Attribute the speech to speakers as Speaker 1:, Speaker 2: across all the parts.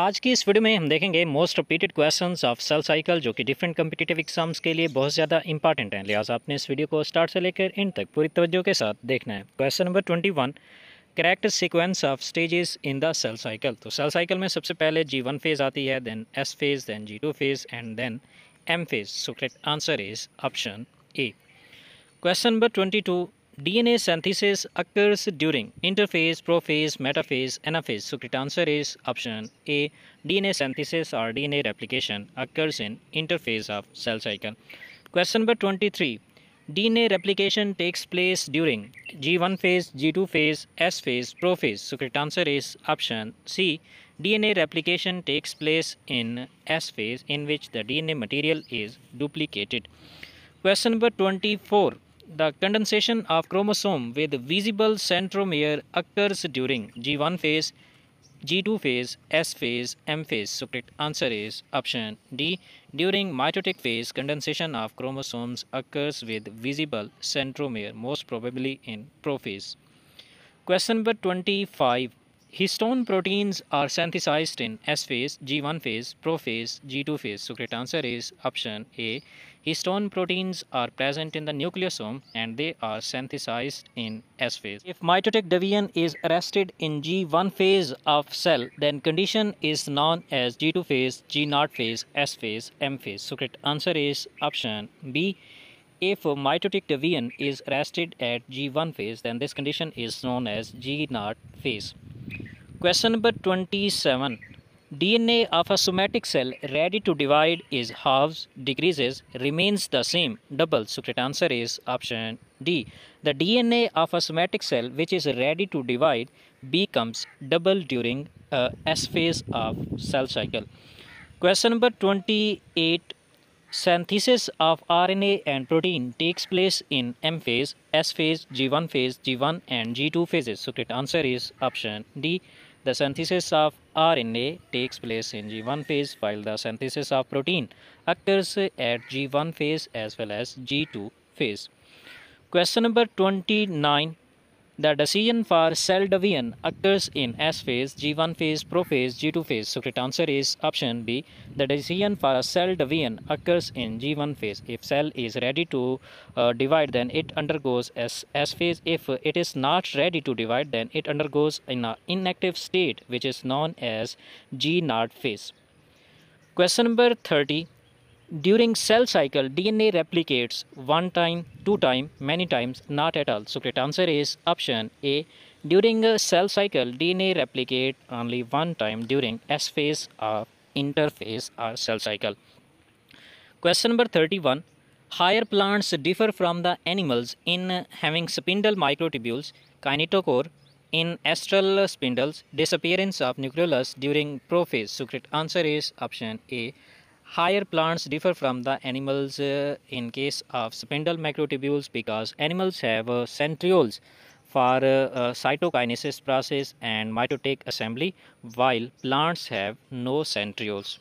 Speaker 1: आज की इस वीडियो में हम देखेंगे most repeated questions of cell cycle जो कि डिफरेंट कम्पिटेटिव एग्जाम्स के लिए बहुत ज़्यादा इंपॉर्टेंट हैं लिहाजा आपने इस वीडियो को स्टार्ट से लेकर इन तक पूरी तवज्जो के साथ देखना है question number twenty one correct sequence of stages in the cell cycle तो सेल साइकिल में सबसे पहले जी वन फेज़ आती है then S phase then G two phase and then M phase so correct answer is option A question number twenty two DNA synthesis occurs during interphase, prophase, metaphase, anaphase. So correct answer is option A. DNA synthesis or DNA replication occurs in interphase of cell cycle. Question number 23. DNA replication takes place during G1 phase, G2 phase, S phase, prophase. So correct answer is option C. DNA replication takes place in S phase in which the DNA material is duplicated. Question number 24 the condensation of chromosome with visible centromere occurs during G1 phase, G2 phase, S phase, M phase. So correct answer is option D. During mitotic phase, condensation of chromosomes occurs with visible centromere, most probably in prophase. Question number 25. Histone proteins are synthesized in S phase, G1 phase, prophase, G2 phase. So correct answer is option A. Histone proteins are present in the nucleosome and they are synthesized in S phase. If mitotic division is arrested in G1 phase of cell, then condition is known as G2 phase, G0 phase, S phase, M phase. So correct answer is option B. If mitotic division is arrested at G1 phase, then this condition is known as G0 phase. Question number 27. DNA of a somatic cell ready to divide is halves, decreases, remains the same, doubles. So, correct answer is option D. The DNA of a somatic cell which is ready to divide becomes double during uh, S phase of cell cycle. Question number 28. Synthesis of RNA and protein takes place in M phase, S phase, G1 phase, G1 and G2 phases. So, correct answer is option D. The synthesis of RNA takes place in G1 phase while the synthesis of protein occurs at G1 phase as well as G2 phase. Question number 29 the decision for cell division occurs in S phase, G1 phase, prophase, G2 phase. So correct answer is option B. The decision for cell division occurs in G1 phase. If cell is ready to uh, divide, then it undergoes S, S phase. If it is not ready to divide, then it undergoes in an inactive state, which is known as G 0 phase. Question number 30. During cell cycle, DNA replicates one time, two time, many times, not at all. So correct answer is option A. During a cell cycle, DNA replicate only one time during S phase or interphase or cell cycle. Question number 31. Higher plants differ from the animals in having spindle microtubules, kinetochore, in astral spindles, disappearance of nucleolus during prophase. So correct answer is option A higher plants differ from the animals uh, in case of spindle microtubules because animals have uh, centrioles for uh, uh, cytokinesis process and mitotic assembly while plants have no centrioles.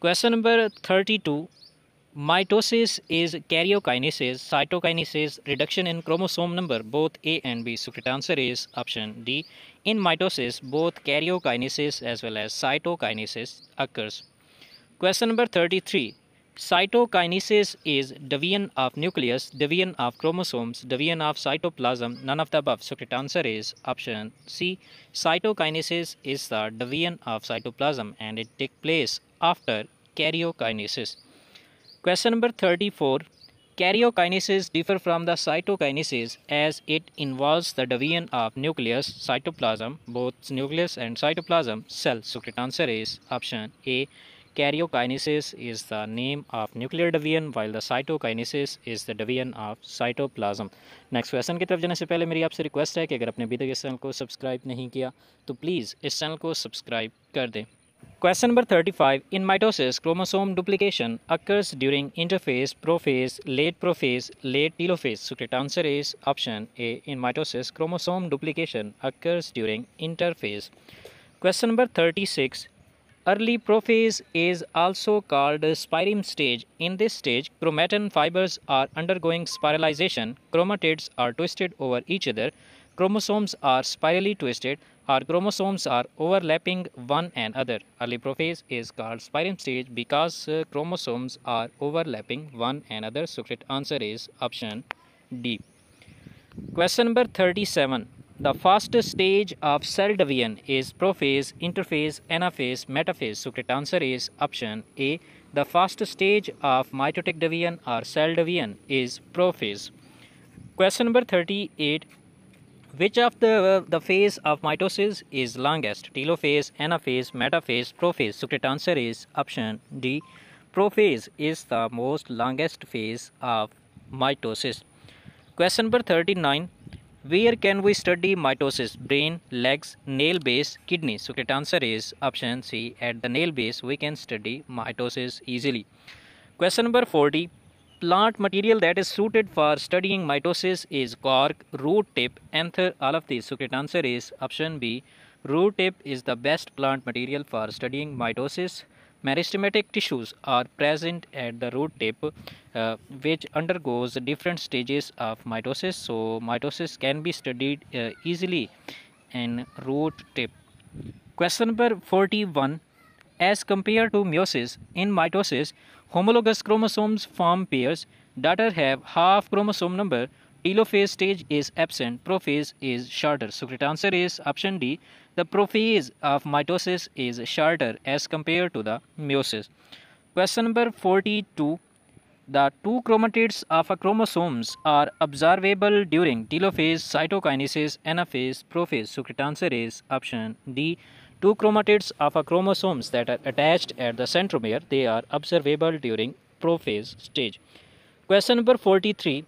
Speaker 1: Question number 32. Mitosis is karyokinesis, cytokinesis, reduction in chromosome number, both A and B. So, correct answer is option D. In mitosis, both karyokinesis as well as cytokinesis occurs. Question number 33. Cytokinesis is division of nucleus, division of chromosomes, division of cytoplasm, none of the above. So correct answer is option C. Cytokinesis is the division of cytoplasm and it takes place after karyokinesis. Question number 34. Karyokinesis differ from the cytokinesis as it involves the division of nucleus, cytoplasm, both nucleus and cytoplasm, cell. So correct answer is option A. Karyokinesis is the name of nuclear division while the cytokinesis is the division of cytoplasm. Next question की तरफ जाने से पहले मेरी आपसे request है कि अगर आपने अभी तक इस चैनल को सब्सक्राइब नहीं किया तो प्लीज़ इस चैनल को सब्सक्राइब कर दें Question number 35. In mitosis, chromosome duplication occurs during interphase, prophase, late prophase, late telophase. So, correct answer is option A. In mitosis, chromosome duplication occurs during interphase. Question number 36. Early prophase is also called spirem stage. In this stage, chromatin fibers are undergoing spiralization. Chromatids are twisted over each other. Chromosomes are spirally twisted. Our chromosomes are overlapping one another. Early prophase is called spirem stage because uh, chromosomes are overlapping one another. So, correct answer is option D. Question number 37. The first stage of cell division is prophase, interphase, anaphase, metaphase. So correct answer is option A. The first stage of mitotic division or cell division is prophase. Question number 38. Which of the, the phase of mitosis is longest? Telophase, anaphase, metaphase, prophase. So correct answer is option D. Prophase is the most longest phase of mitosis. Question number 39. Where can we study mitosis? Brain, legs, nail base, kidney. So correct answer is option C. At the nail base, we can study mitosis easily. Question number 40. Plant material that is suited for studying mitosis is cork, root tip, anther, all of these. So correct answer is option B. Root tip is the best plant material for studying mitosis. Meristematic tissues are present at the root tip uh, which undergoes different stages of mitosis. So mitosis can be studied uh, easily in root tip. Question number 41. As compared to meiosis, in mitosis, homologous chromosomes form pairs Daughter have half chromosome number Telophase stage is absent, prophase is shorter. So correct answer is option D. The prophase of mitosis is shorter as compared to the meiosis. Question number 42. The two chromatids of a chromosomes are observable during telophase, cytokinesis, anaphase, prophase. So correct answer is option D. Two chromatids of a chromosomes that are attached at the centromere, they are observable during prophase stage. Question number 43.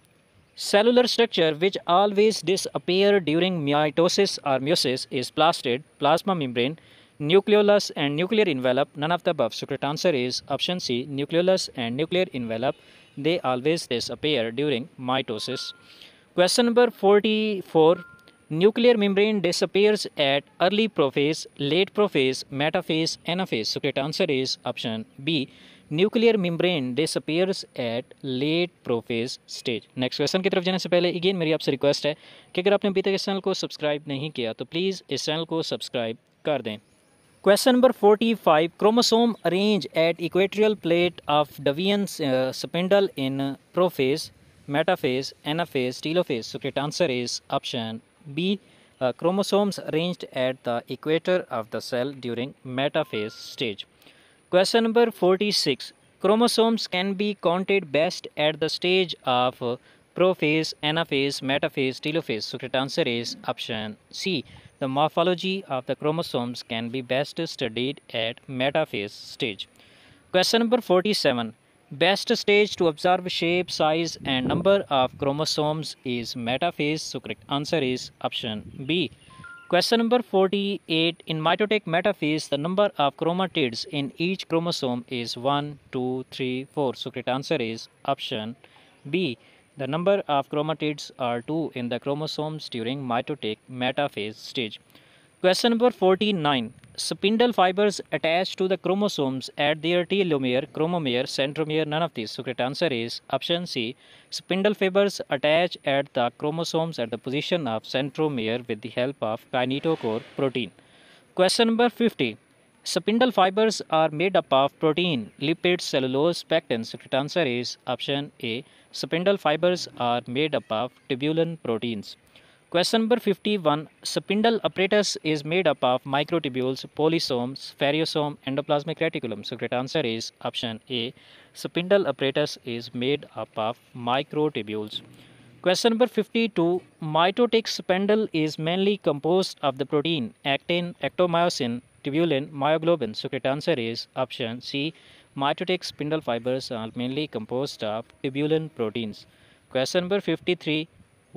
Speaker 1: Cellular structure which always disappear during mitosis or meiosis is plastid, plasma membrane, nucleolus and nuclear envelope. None of the above. Secret correct answer is option C, nucleolus and nuclear envelope. They always disappear during mitosis. Question number 44. Nuclear membrane disappears at early prophase, late prophase, metaphase, anaphase. So correct answer is option B. Nuclear membrane disappears at late prophase stage next question की तरफ जाने से पहले again मेरी आपसे request है कि अगर आपने अभी तक इस चैनल को सब्सक्राइब नहीं किया तो प्लीज़ इस चैनल को सब्सक्राइब कर दें question number forty five chromosome arrange at equatorial plate of division spindle in prophase metaphase anaphase telophase so correct answer is option B chromosomes arranged at the equator of the cell during metaphase stage Question number 46. Chromosomes can be counted best at the stage of prophase, anaphase, metaphase, telophase. So correct answer is option C. The morphology of the chromosomes can be best studied at metaphase stage. Question number 47. Best stage to observe shape, size and number of chromosomes is metaphase. So correct answer is option B. Question number 48. In mitotic metaphase, the number of chromatids in each chromosome is 1, 2, 3, 4. So correct answer is option B. The number of chromatids are 2 in the chromosomes during mitotic metaphase stage. Question number 49. Spindle fibers attached to the chromosomes at their telomere, chromomere, centromere, none of these. So correct answer is option C. Spindle fibers attached at the chromosomes at the position of centromere with the help of kinetochore protein. Question number 50. Spindle fibers are made up of protein, lipid, cellulose, pectin. So correct answer is option A. Spindle fibers are made up of tubulin proteins. Question number 51. Spindle apparatus is made up of microtubules, polysomes, spherosome, endoplasmic reticulum. So, correct answer is option A. Spindle apparatus is made up of microtubules. Question number 52. Mitotic spindle is mainly composed of the protein actin, ectomyosin, tubulin, myoglobin. So, correct answer is option C. Mitotic spindle fibers are mainly composed of tubulin proteins. Question number 53.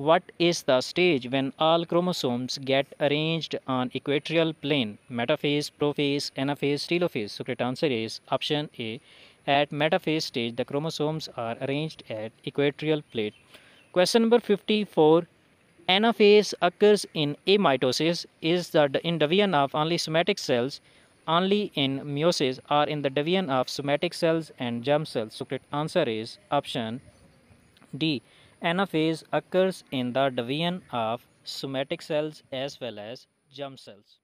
Speaker 1: What is the stage when all chromosomes get arranged on equatorial plane? Metaphase, prophase, anaphase, telophase. So correct answer is option A. At metaphase stage, the chromosomes are arranged at equatorial plate. Question number 54. Anaphase occurs in a mitosis. is the in division of only somatic cells, only in meiosis or in the division of somatic cells and germ cells. So correct answer is option D. Anaphase occurs in the division of somatic cells as well as germ cells.